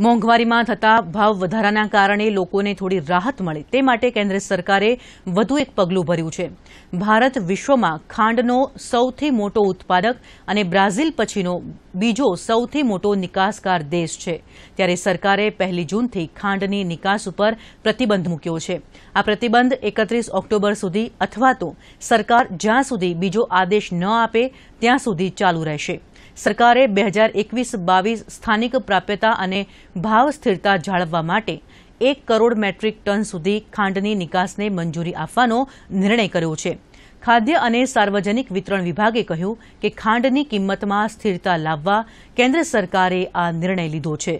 મોંઘવારીમાં થતા ભાવ વધારાના કારણે લોકોને થોડી રાહત મળે તે માટે કેન્દ્ર સરકારે વધુ એક પગલું ભર્યું છે ભારત વિશ્વમાં ખાંડનો સૌથી મોટો ઉત્પાદક અને બ્રાઝિલ પછીનો બીજો સૌથી મોટો નિકાસકાર દેશ છે ત્યારે સરકારે પહેલી જૂનથી ખાંડની નિકાસ ઉપર પ્રતિબંધ મૂક્યો છે આ પ્રતિબંધ એકત્રીસ ઓક્ટોબર સુધી અથવા તો સરકાર જ્યાં સુધી બીજો આદેશ ન આપે ત્યાં સુધી ચાલુ રહેશે સરકારે બે હજાર એકવીસ બાવીસ સ્થાનિક પ્રાપ્યતા અને ભાવ સ્થિરતા જાળવવા માટે એક કરોડ મેટ્રિક ટન સુધી ખાંડની નિકાસને મંજૂરી આપવાનો નિર્ણય કર્યો છે ખાદ્ય અને સાર્વજનિક વિતરણ વિભાગે કહ્યું કે ખાંડની કિંમતમાં સ્થિરતા લાવવા કેન્દ્ર સરકારે આ નિર્ણય લીધો છે